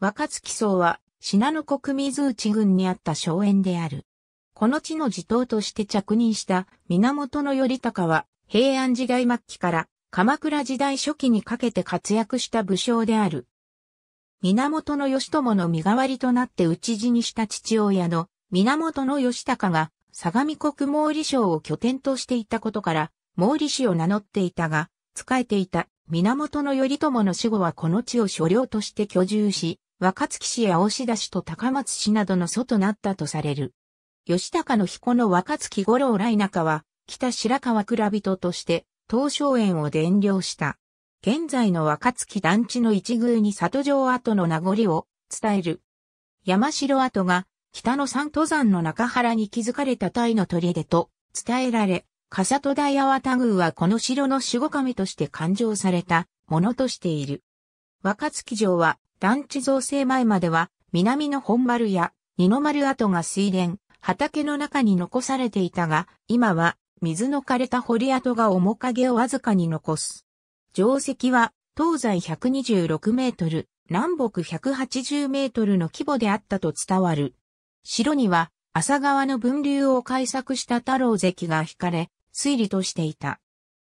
若月荘は、信濃国水内郡にあった荘園である。この地の地頭として着任した源頼高は、平安時代末期から鎌倉時代初期にかけて活躍した武将である。源義朝の身代わりとなって討ち死にした父親の源義高が、相模国毛利省を拠点としていたことから、毛利氏を名乗っていたが、仕えていた源頼朝の死後はこの地を所領として居住し、若月市や大志田市と高松市などの祖となったとされる。吉高の彦の若月五郎来中は、北白川蔵人として、東昇園を伝領した。現在の若月団地の一宮に里城跡の名残を伝える。山城跡が北の三登山の中原に築かれたタイの砦と伝えられ、笠戸大八幡宮はこの城の守護神として勘定されたものとしている。若月城は団地造成前までは、南の本丸や二の丸跡が水田、畑の中に残されていたが、今は水の枯れた堀跡が面影をわずかに残す。定石は東西126メートル、南北180メートルの規模であったと伝わる。城には浅川の分流を改作した太郎石が引かれ、推理としていた。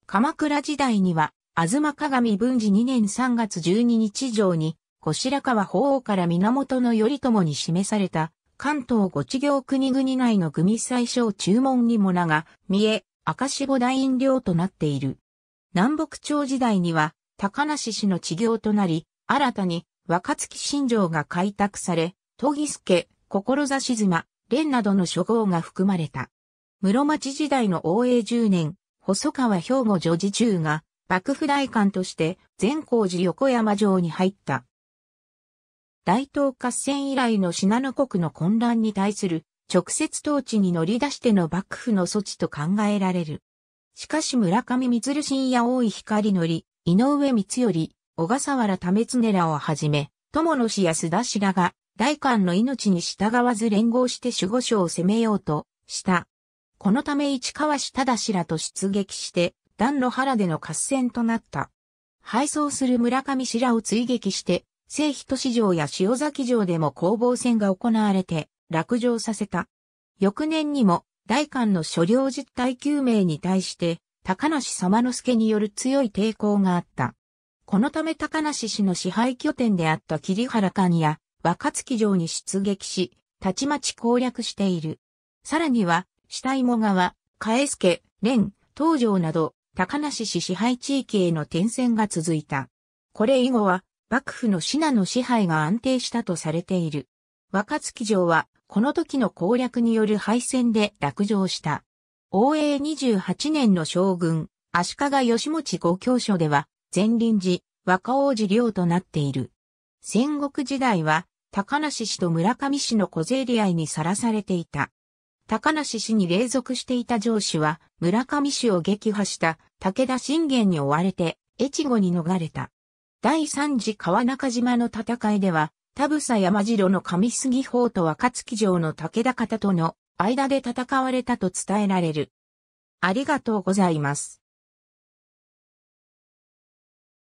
鎌倉時代には、吾妻鏡文治2年3月12日上に、後白河法皇から源頼朝に示された、関東五地行国々内の組最小注文にも名が、三重、赤し子大院領となっている。南北朝時代には、高梨氏の地行となり、新たに若月新城が開拓され、都ぎ助、志妻、蓮などの諸号が含まれた。室町時代の応永十年、細川兵庫女児中が、幕府大官として、善光寺横山城に入った。大東合戦以来の信濃国の混乱に対する直接統治に乗り出しての幕府の措置と考えられる。しかし村上光信や大井光則、井上光頼、小笠原為常らをはじめ、友野氏や須田氏らが、大官の命に従わず連合して守護所を攻めようとした。このため市川氏忠氏らと出撃して、段の原での合戦となった。敗走する村上氏らを追撃して、聖人市場や塩崎城でも攻防戦が行われて落城させた。翌年にも大官の所領実態究明に対して高梨様之助による強い抵抗があった。このため高梨氏の支配拠点であった桐原館や若月城に出撃し、たちまち攻略している。さらには、下芋川、け、助、蓮、東城など、高梨市支配地域への転戦が続いた。これ以後は、幕府の品の支配が安定したとされている。若月城は、この時の攻略による敗戦で落城した。応永28年の将軍、足利義持五教書では、前臨時、若王子領となっている。戦国時代は、高梨氏と村上氏の小競り合いにさらされていた。高梨氏に隷属していた上司は、村上氏を撃破した武田信玄に追われて、越後に逃れた。第三次川中島の戦いでは、田房山城の上杉法と若月城の武田方との間で戦われたと伝えられる。ありがとうございます。